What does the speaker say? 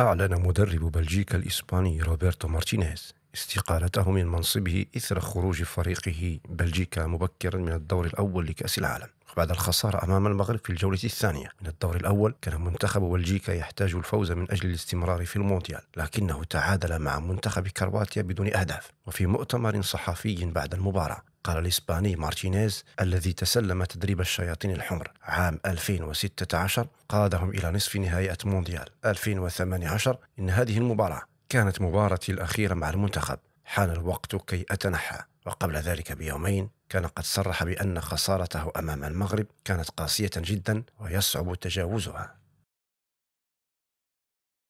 أعلن مدرب بلجيكا الإسباني روبرتو مارتينيز استقالته من منصبه إثر خروج فريقه بلجيكا مبكرا من الدور الأول لكأس العالم وبعد الخسارة أمام المغرب في الجولة الثانية من الدور الأول كان منتخب بلجيكا يحتاج الفوز من أجل الاستمرار في المونديال لكنه تعادل مع منتخب كرواتيا بدون أهداف وفي مؤتمر صحفي بعد المباراة قال الإسباني مارتينيز الذي تسلم تدريب الشياطين الحمر عام 2016 قادهم إلى نصف نهائي مونديال 2018 إن هذه المباراة كانت مباراتي الأخيرة مع المنتخب حان الوقت كي أتنحى وقبل ذلك بيومين كان قد صرح بأن خسارته أمام المغرب كانت قاسية جدا ويصعب تجاوزها